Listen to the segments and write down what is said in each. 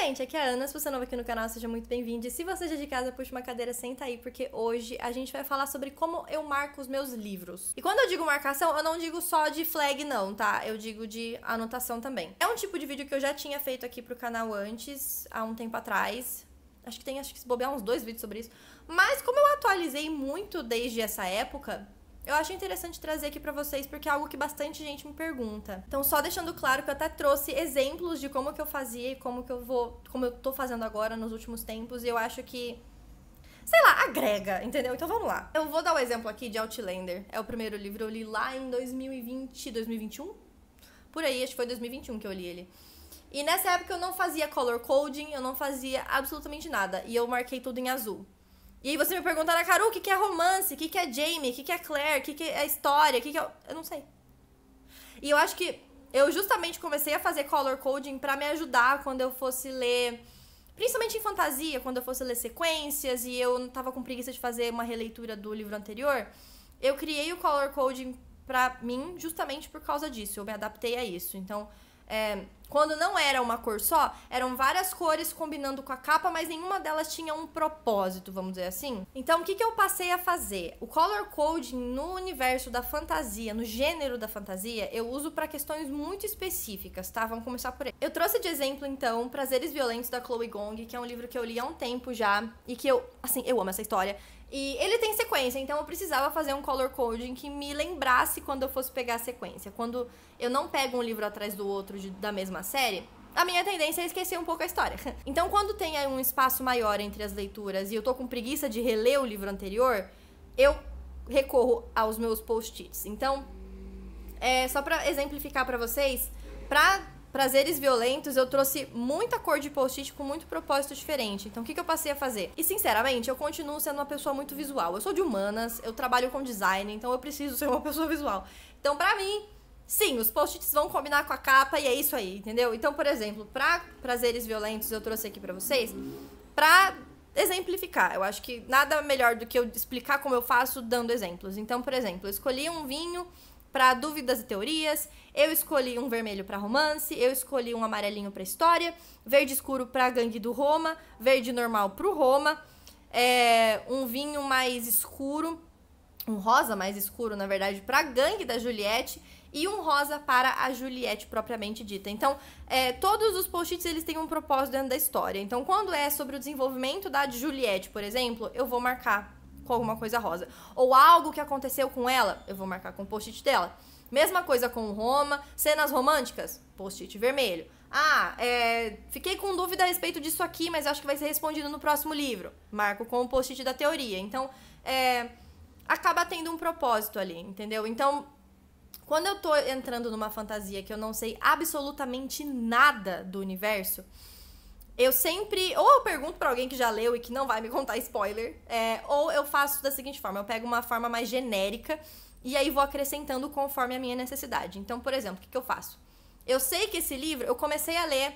gente, aqui é a Ana, se você é novo aqui no canal, seja muito bem-vindo. E se você já é de casa, puxa uma cadeira, senta aí, porque hoje a gente vai falar sobre como eu marco os meus livros. E quando eu digo marcação, eu não digo só de flag não, tá? Eu digo de anotação também. É um tipo de vídeo que eu já tinha feito aqui pro canal antes, há um tempo atrás, Acho que tem, acho que se bobear uns dois vídeos sobre isso. Mas como eu atualizei muito desde essa época, eu acho interessante trazer aqui para vocês porque é algo que bastante gente me pergunta. Então, só deixando claro que eu até trouxe exemplos de como que eu fazia e como que eu vou, como eu tô fazendo agora nos últimos tempos, e eu acho que sei lá, agrega, entendeu? Então vamos lá. Eu vou dar o um exemplo aqui de Outlander. É o primeiro livro, eu li lá em 2020, 2021? Por aí, acho que foi 2021 que eu li ele. E nessa época eu não fazia color coding, eu não fazia absolutamente nada. E eu marquei tudo em azul. E aí você me pergunta Caru, o que, que é romance? O que, que é Jamie? O que, que é Claire? O que, que é história? O que, que é. Eu não sei. E eu acho que eu justamente comecei a fazer color coding para me ajudar quando eu fosse ler. Principalmente em fantasia, quando eu fosse ler sequências e eu não tava com preguiça de fazer uma releitura do livro anterior. Eu criei o color coding pra mim justamente por causa disso. Eu me adaptei a isso. Então, é, quando não era uma cor só, eram várias cores combinando com a capa, mas nenhuma delas tinha um propósito, vamos dizer assim. Então, o que, que eu passei a fazer? O color coding no universo da fantasia, no gênero da fantasia, eu uso para questões muito específicas, tá? Vamos começar por aí. Eu trouxe de exemplo, então, Prazeres Violentos da Chloe Gong, que é um livro que eu li há um tempo já e que eu, assim, eu amo essa história. E ele tem sequência, então eu precisava fazer um color coding que me lembrasse quando eu fosse pegar a sequência. Quando eu não pego um livro atrás do outro de, da mesma série, a minha tendência é esquecer um pouco a história. Então, quando tem um espaço maior entre as leituras e eu tô com preguiça de reler o livro anterior, eu recorro aos meus post-its. Então, é, só para exemplificar para vocês, para prazeres violentos, eu trouxe muita cor de post-it com muito propósito diferente. Então, o que, que eu passei a fazer? E, sinceramente, eu continuo sendo uma pessoa muito visual. Eu sou de humanas, eu trabalho com design, então eu preciso ser uma pessoa visual. Então, pra mim, Sim, os post-its vão combinar com a capa e é isso aí, entendeu? Então, por exemplo, para prazeres violentos eu trouxe aqui para vocês, para exemplificar. Eu acho que nada melhor do que eu explicar como eu faço dando exemplos. Então, por exemplo, eu escolhi um vinho para dúvidas e teorias. Eu escolhi um vermelho para romance, eu escolhi um amarelinho para história, verde escuro para gangue do Roma, verde normal para o Roma, é, um vinho mais escuro, um rosa mais escuro, na verdade, para gangue da Juliette e um rosa para a Juliette propriamente dita. Então, é, todos os post-its eles têm um propósito dentro da história. Então, quando é sobre o desenvolvimento da Juliette, por exemplo, eu vou marcar com alguma coisa rosa. Ou algo que aconteceu com ela, eu vou marcar com o post-it dela. Mesma coisa com Roma, cenas românticas, post-it vermelho. Ah, é, fiquei com dúvida a respeito disso aqui, mas acho que vai ser respondido no próximo livro. Marco com o post-it da teoria. Então, é, acaba tendo um propósito ali, entendeu? Então, quando eu tô entrando numa fantasia que eu não sei absolutamente nada do universo, eu sempre. Ou eu pergunto para alguém que já leu e que não vai me contar spoiler, é, ou eu faço da seguinte forma: eu pego uma forma mais genérica e aí vou acrescentando conforme a minha necessidade. Então, por exemplo, o que, que eu faço? Eu sei que esse livro, eu comecei a ler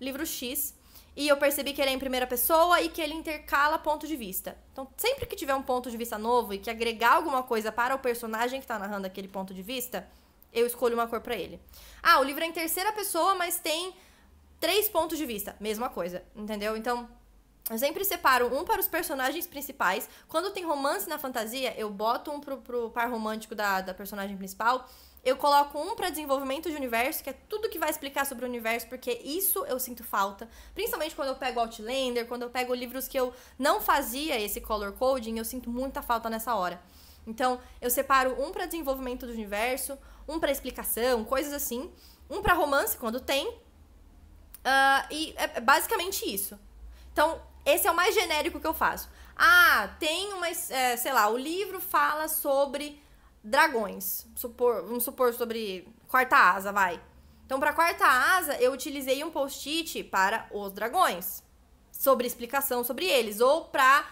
livro X e eu percebi que ele é em primeira pessoa e que ele intercala ponto de vista. Então, sempre que tiver um ponto de vista novo e que agregar alguma coisa para o personagem que está narrando aquele ponto de vista, eu escolho uma cor para ele. Ah, o livro é em terceira pessoa, mas tem três pontos de vista, mesma coisa, entendeu? Então, eu sempre separo um para os personagens principais. Quando tem romance na fantasia, eu boto um pro, pro par romântico da, da personagem principal. Eu coloco um para desenvolvimento de universo, que é tudo que vai explicar sobre o universo, porque isso eu sinto falta. Principalmente quando eu pego Outlander, quando eu pego livros que eu não fazia esse color coding, eu sinto muita falta nessa hora. Então, eu separo um para desenvolvimento do universo, um para explicação, coisas assim, um para romance quando tem, Uh, e é, é basicamente isso. Então, esse é o mais genérico que eu faço. Ah, tem uma. É, sei lá, o livro fala sobre dragões. Supor, vamos supor sobre quarta asa, vai. Então, para quarta asa, eu utilizei um post-it para os dragões, sobre explicação sobre eles, ou para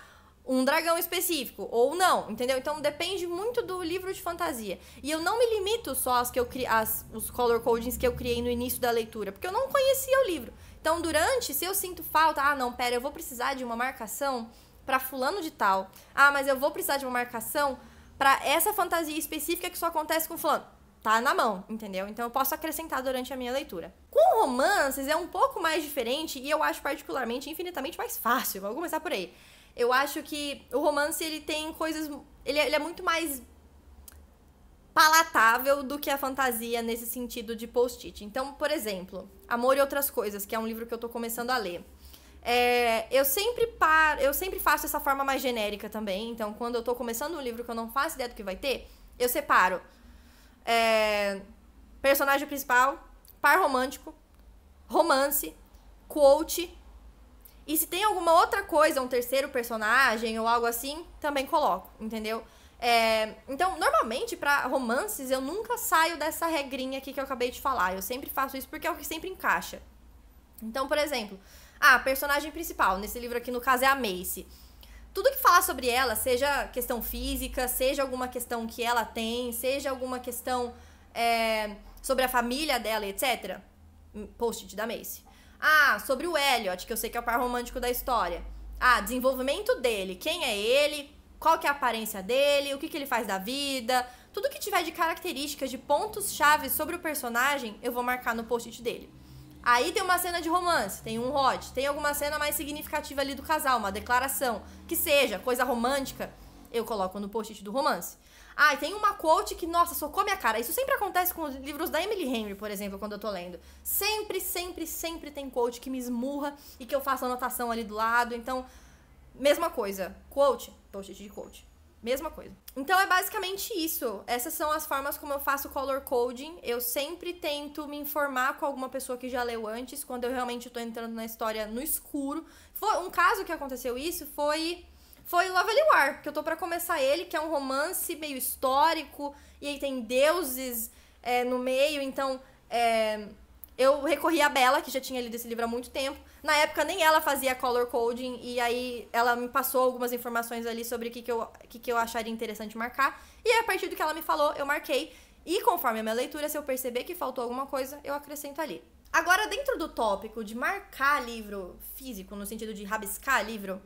um dragão específico ou não, entendeu? Então depende muito do livro de fantasia. E eu não me limito só às que eu cri, as os color codings que eu criei no início da leitura, porque eu não conhecia o livro. Então durante, se eu sinto falta, ah, não, pera, eu vou precisar de uma marcação para fulano de tal. Ah, mas eu vou precisar de uma marcação para essa fantasia específica que só acontece com fulano tá na mão, entendeu? Então eu posso acrescentar durante a minha leitura. Com romances é um pouco mais diferente e eu acho particularmente infinitamente mais fácil. Vamos começar por aí. Eu acho que o romance ele tem coisas. Ele, é, ele é muito mais palatável do que a fantasia nesse sentido de post-it. Então, por exemplo, Amor e Outras Coisas, que é um livro que eu tô começando a ler. É, eu sempre par, eu sempre faço essa forma mais genérica também. Então, quando eu tô começando um livro que eu não faço ideia do que vai ter, eu separo é, personagem principal, par romântico, romance, quote e se tem alguma outra coisa, um terceiro personagem ou algo assim, também coloco, entendeu? É, então, normalmente, para romances, eu nunca saio dessa regrinha aqui que eu acabei de falar. Eu sempre faço isso porque é o que sempre encaixa. Então, por exemplo, a ah, personagem principal, nesse livro aqui, no caso, é a Macy. Tudo que falar sobre ela, seja questão física, seja alguma questão que ela tem, seja alguma questão é, sobre a família dela, etc. Hum, post-it da Macy. Ah, sobre o Elliot, que eu sei que é o par romântico da história. Ah, desenvolvimento dele. Quem é ele? Qual que é a aparência dele? O que, que ele faz da vida? Tudo que tiver de características, de pontos-chave sobre o personagem, eu vou marcar no post-it dele. Aí tem uma cena de romance, tem um hot, tem alguma cena mais significativa ali do casal, uma declaração, que seja coisa romântica, eu coloco no post-it do romance. Ah, tem uma quote que, nossa, socou minha cara. Isso sempre acontece com os livros da Emily Henry, por exemplo, quando eu tô lendo. Sempre, sempre, sempre tem quote que me esmurra e que eu faço anotação ali do lado. Então, mesma coisa. Quote, post de quote. Mesma coisa. Então é basicamente isso. Essas são as formas como eu faço color coding. Eu sempre tento me informar com alguma pessoa que já leu antes, quando eu realmente estou entrando na história no escuro. Foi um caso que aconteceu isso foi foi Love Ele War, que eu tô para começar ele, que é um romance meio histórico, e aí tem deuses é, no meio, então é, eu recorri a Bela, que já tinha lido esse livro há muito tempo. Na época nem ela fazia color coding, e aí ela me passou algumas informações ali sobre o que, que, eu, que, que eu acharia interessante marcar. E a partir do que ela me falou, eu marquei. E conforme a minha leitura, se eu perceber que faltou alguma coisa, eu acrescento ali. Agora, dentro do tópico de marcar livro físico, no sentido de rabiscar livro,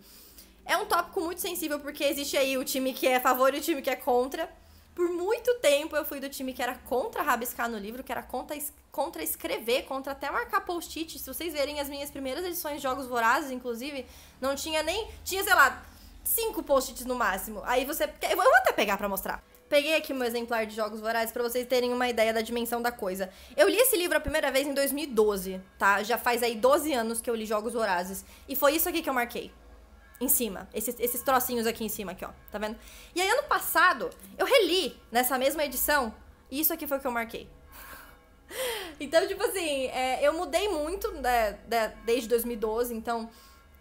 é um tópico muito sensível porque existe aí o time que é a favor e o time que é contra. Por muito tempo eu fui do time que era contra rabiscar no livro, que era contra, contra escrever, contra até marcar post-it. Se vocês verem as minhas primeiras edições de Jogos Vorazes, inclusive, não tinha nem. Tinha, sei lá, cinco post-its no máximo. Aí você. Eu vou até pegar para mostrar. Peguei aqui meu exemplar de Jogos Vorazes para vocês terem uma ideia da dimensão da coisa. Eu li esse livro a primeira vez em 2012, tá? Já faz aí 12 anos que eu li Jogos Vorazes. E foi isso aqui que eu marquei em cima. Esses, esses trocinhos aqui em cima, aqui, ó. Tá vendo? E aí, ano passado, eu reli nessa mesma edição. E isso aqui foi o que eu marquei. então, tipo assim, é, eu mudei muito né, né desde 2012. Então,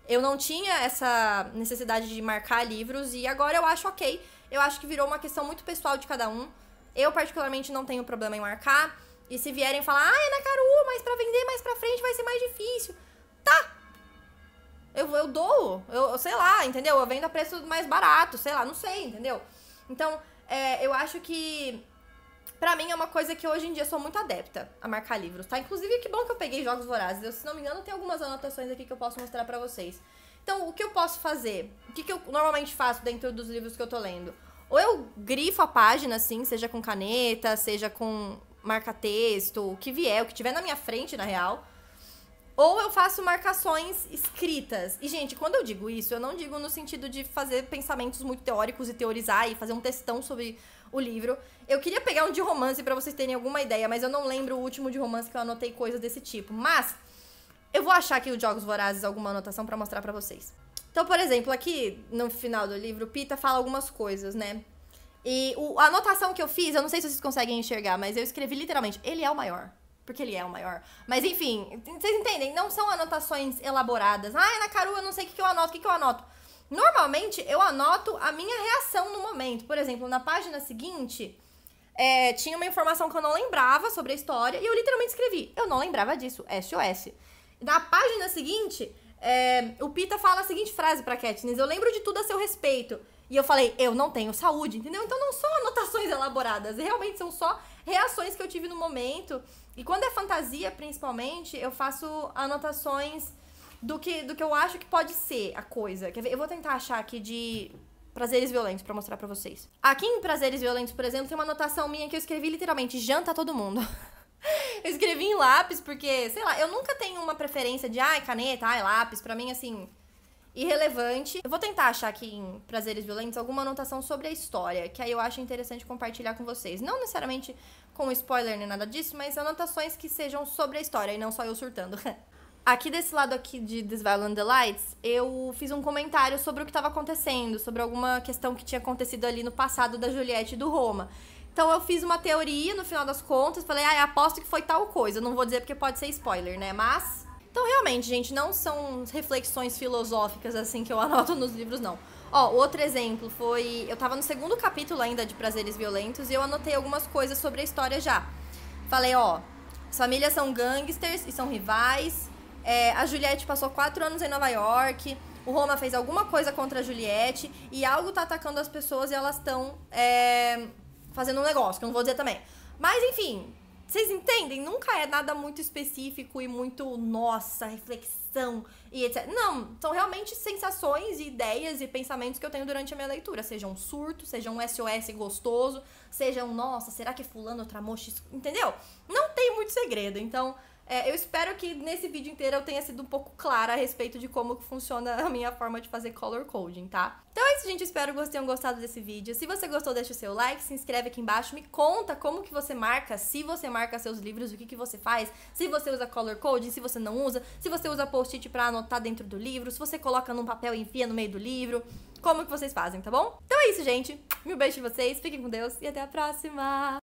eu não tinha essa necessidade de marcar livros. E agora eu acho ok. Eu acho que virou uma questão muito pessoal de cada um. Eu, particularmente, não tenho problema em marcar. E se vierem falar, ah, é na Caru, mas pra vender mais pra frente vai ser mais difícil. Tá, eu, eu dou, eu sei lá, entendeu? Eu vendo a preço mais barato, sei lá, não sei, entendeu? Então, é, eu acho que para mim é uma coisa que hoje em dia sou muito adepta a marcar livros, tá? Inclusive, que bom que eu peguei Jogos Vorazes. Eu, se não me engano, tem algumas anotações aqui que eu posso mostrar para vocês. Então, o que eu posso fazer? O que, que eu normalmente faço dentro dos livros que eu tô lendo? Ou eu grifo a página, assim, seja com caneta, seja com marca-texto, o que vier, o que tiver na minha frente, na real. Ou eu faço marcações escritas. E, gente, quando eu digo isso, eu não digo no sentido de fazer pensamentos muito teóricos e teorizar e fazer um testão sobre o livro. Eu queria pegar um de romance para vocês terem alguma ideia, mas eu não lembro o último de romance que eu anotei coisa desse tipo. Mas eu vou achar aqui o Jogos Vorazes alguma anotação para mostrar para vocês. Então, por exemplo, aqui no final do livro, Pita fala algumas coisas, né? E o, a anotação que eu fiz, eu não sei se vocês conseguem enxergar, mas eu escrevi literalmente: ele é o maior. Porque ele é o maior. Mas enfim, vocês entendem? Não são anotações elaboradas. Ah, na caru eu não sei o que, que eu anoto, o que, que eu anoto. Normalmente eu anoto a minha reação no momento. Por exemplo, na página seguinte, é, tinha uma informação que eu não lembrava sobre a história e eu literalmente escrevi. Eu não lembrava disso, SOS. Na página seguinte, é, o Pita fala a seguinte frase pra Katniss: Eu lembro de tudo a seu respeito. E eu falei, eu não tenho saúde, entendeu? Então não são anotações elaboradas, realmente são só reações que eu tive no momento. E quando é fantasia, principalmente, eu faço anotações do que, do que eu acho que pode ser a coisa. Quer ver? Eu vou tentar achar aqui de prazeres violentos para mostrar para vocês. Aqui em prazeres violentos, por exemplo, tem uma anotação minha que eu escrevi literalmente janta todo mundo. eu escrevi em lápis porque, sei lá, eu nunca tenho uma preferência de ai, caneta, ai, lápis, para mim assim, irrelevante. Eu vou tentar achar aqui em Prazeres Violentos alguma anotação sobre a história, que aí eu acho interessante compartilhar com vocês. Não necessariamente com spoiler nem nada disso, mas anotações que sejam sobre a história e não só eu surtando. aqui desse lado aqui de This Violent Delights, eu fiz um comentário sobre o que estava acontecendo, sobre alguma questão que tinha acontecido ali no passado da Juliette e do Roma. Então eu fiz uma teoria no final das contas, falei, ah, aposto que foi tal coisa. Não vou dizer porque pode ser spoiler, né? Mas então, realmente, gente, não são reflexões filosóficas assim que eu anoto nos livros, não. Ó, outro exemplo foi. Eu tava no segundo capítulo ainda de Prazeres Violentos e eu anotei algumas coisas sobre a história já. Falei, ó, as famílias são gangsters e são rivais. É, a Juliette passou quatro anos em Nova York. O Roma fez alguma coisa contra a Juliette e algo tá atacando as pessoas e elas estão é, fazendo um negócio, que eu não vou dizer também. Mas enfim, vocês entendem? Nunca é nada muito específico e muito nossa, reflexão e etc. Não, são realmente sensações e ideias e pensamentos que eu tenho durante a minha leitura. Seja um surto, seja um SOS gostoso, seja um nossa, será que fulano tramou Entendeu? Não tem muito segredo. Então, é, eu espero que nesse vídeo inteiro eu tenha sido um pouco clara a respeito de como funciona a minha forma de fazer color coding, tá? Então é isso, gente. Espero que vocês tenham gostado desse vídeo. Se você gostou, deixa o seu like, se inscreve aqui embaixo, me conta como que você marca, se você marca seus livros, o que, que você faz, se você usa color coding, se você não usa, se você usa post-it pra anotar dentro do livro, se você coloca num papel e enfia no meio do livro, como que vocês fazem, tá bom? Então é isso, gente. Meu beijo de vocês, fiquem com Deus e até a próxima!